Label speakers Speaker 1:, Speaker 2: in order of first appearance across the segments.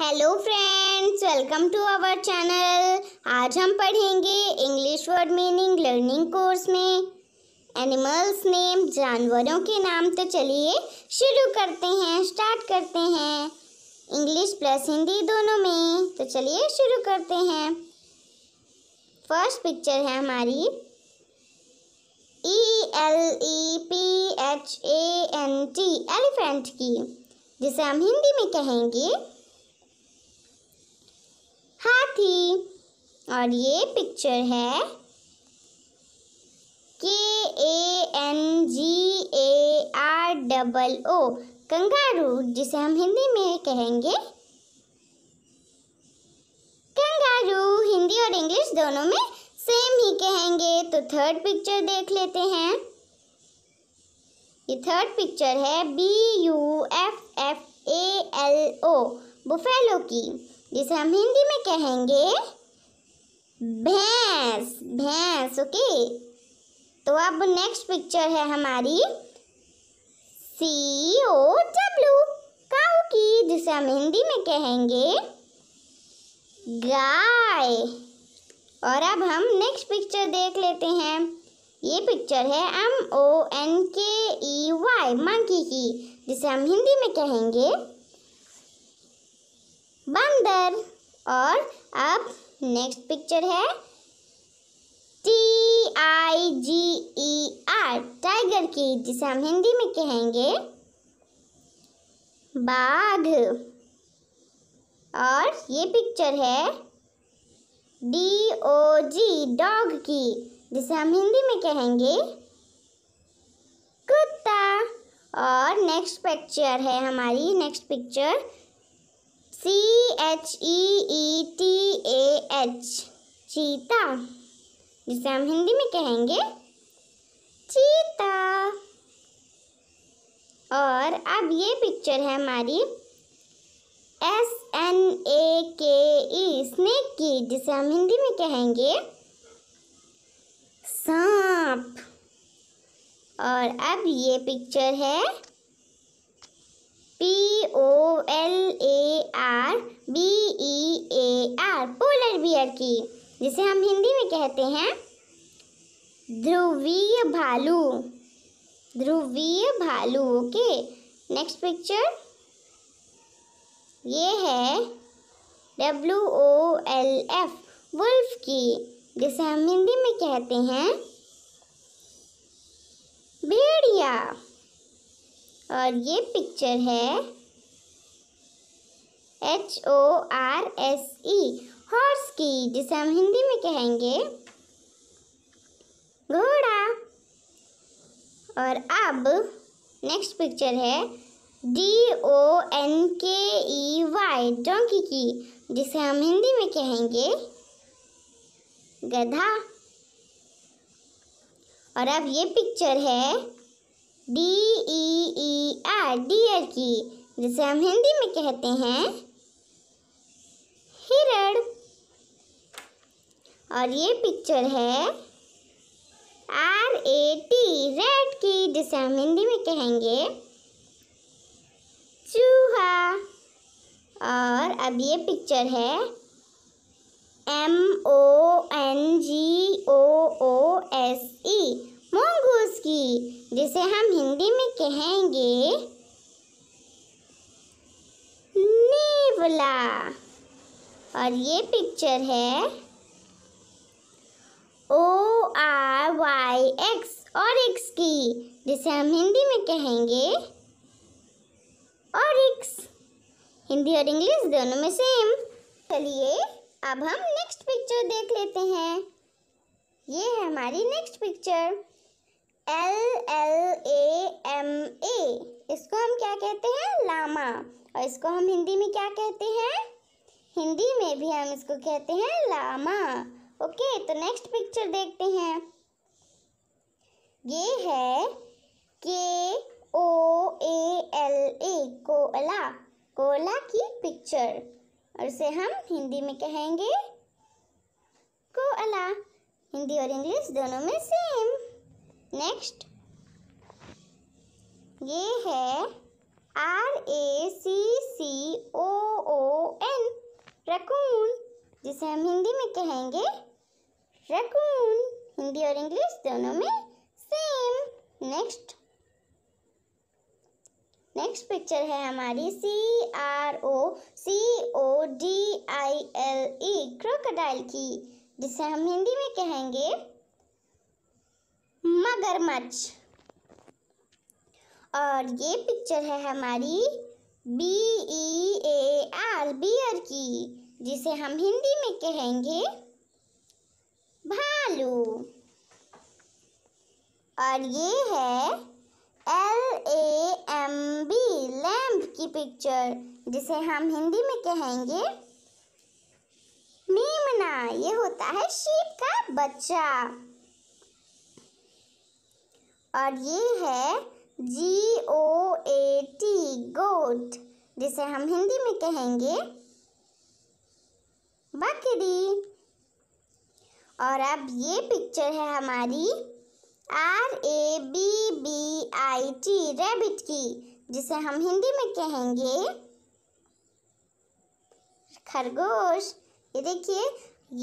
Speaker 1: hello friends welcome to our channel आज हम पढ़ेंगे English word meaning learning course में एनिमल्स नेम जानवरों के नाम तो चलिए शुरू करते हैं स्टार्ट करते हैं इंग्लिश प्लस हिंदी दोनों में तो चलिए शुरू करते हैं फर्स्ट पिक्चर है हमारी E L E P H A N T elephant की जिसे हम हिंदी में कहेंगे हाथी और ये पिक्चर है K A N G A R double O kangaroo जिसे हम हिंदी में कहेंगे कंगारू हिंदी और इंग्लिश दोनों में सेम ही कहेंगे तो थर्ड पिक्चर देख लेते हैं ये थर्ड पिक्चर है B U F F A L O buffalo की जिसे हम हिंदी में कहेंगे भैंस भैंस ओके तो अब नेक्स्ट पिक्चर है हमारी सी ओ डब्ल्यू काउ की जिसे हम हिंदी में कहेंगे गाय और अब हम नेक्स्ट पिक्चर देख लेते हैं ये पिक्चर है M O N K E Y monkey की जिसे हम हिंदी में कहेंगे बंदर और अब नेक्स्ट पिक्चर है T I G E R tiger की जिसे हम हिंदी में कहेंगे बाघ और ये पिक्चर है डी ओ जी डॉग की जिसे हम हिंदी में कहेंगे कुत्ता और नेक्स्ट पिक्चर है हमारी next picture C H E E T A H चीता जिसे हम हिंदी में कहेंगे चीता और अब ये पिक्चर है हमारी एस एन ए के ई स्नेक की जिसे हम हिंदी में कहेंगे सांप और अब ये पिक्चर है P O L A R B E A R polar bear की जिसे हम हिंदी में कहते हैं ध्रुवीय भालू ध्रुवीय भालू ओके नेक्स्ट पिक्चर ये है W O L F wolf की जिसे हम हिंदी में कहते हैं भेड़िया और ये पिक्चर है H O R S E horse की जिसे हम हिंदी में कहेंगे घोड़ा और अब नेक्स्ट पिक्चर है D O N K E Y donkey की जिसे हम हिंदी में कहेंगे गधा और अब ये पिक्चर है D E E R deer की जिसे हम हिंदी में कहते हैं हिरण और ये पिक्चर है आर ए टी रेड की जिसे हम हिंदी में कहेंगे चूहा और अब ये पिक्चर है M O N G O O S E mongoose की जिसे हम हिंदी में कहेंगे नेवला और ये पिक्चर है ओ आर वाई एक्स और एक्स की जिसे हम हिंदी में कहेंगे और एक्स हिंदी और इंग्लिश दोनों में सेम चलिए अब हम नेक्स्ट पिक्चर देख लेते हैं ये है हमारी next picture L L A M A इसको हम क्या कहते हैं लामा और इसको हम हिंदी में क्या कहते हैं हिंदी में भी हम इसको कहते हैं लामा ओके तो नेक्स्ट पिक्चर देखते हैं ये है K O A L A koala koala की पिक्चर और इसे हम हिंदी में कहेंगे कोला हिंदी और इंग्लिश दोनों में सेम नेक्स्ट ये है R A C C O O N raccoon जिसे हम हिंदी में कहेंगे रकून हिंदी और इंग्लिश दोनों में सेम नेक्स्ट नेक्स्ट पिक्चर है हमारी C R O C O D I L E crocodile की जिसे हम हिंदी में कहेंगे मगरमच्छ और ये पिक्चर है हमारी B E A R bear की जिसे हम हिंदी में कहेंगे भालू और ये है L A M B lamb की पिक्चर जिसे हम हिंदी में कहेंगे मेमना ये होता है शीप का बच्चा और ये है जी ओ ए टी गोट जिसे हम हिंदी में कहेंगे बकरी और अब ये पिक्चर है हमारी R A B B I T rabbit की जिसे हम हिंदी में कहेंगे खरगोश ये देखिए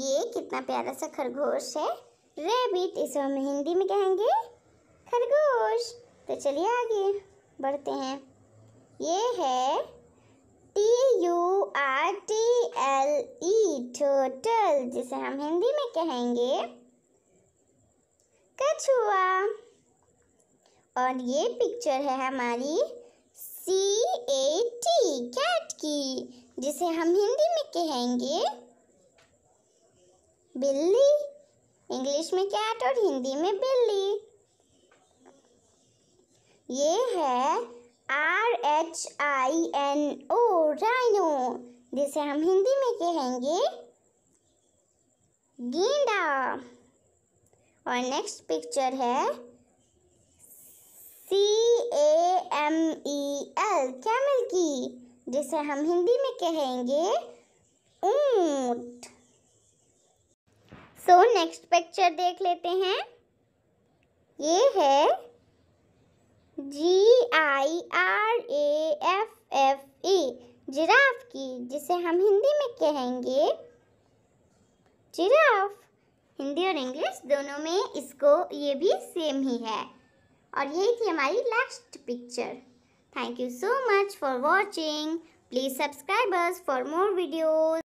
Speaker 1: ये कितना प्यारा सा खरगोश है रेबिट इसे हम हिंदी में कहेंगे खरगोश तो चलिए आगे बढ़ते हैं ये है T U R T L E turtle जिसे हम हिंदी में कहेंगे कछुआ और ये पिक्चर है हमारी सी ए टी कैट की जिसे हम हिंदी में कहेंगे बिल्ली इंग्लिश में कैट और हिंदी में बिल्ली ये है R H I N O rhino जिसे हम हिंदी में कहेंगे गेंडा और नेक्स्ट पिक्चर है C A M E L camel की जिसे हम हिंदी में कहेंगे ऊंट सो नेक्स्ट पिक्चर देख लेते हैं ये है G I R A F F E giraffe की जिसे हम हिंदी में कहेंगे जिराफ हिंदी और इंग्लिश दोनों में इसको ये भी सेम ही है और यही थी हमारी last picture thank you so much for watching please subscribers for more videos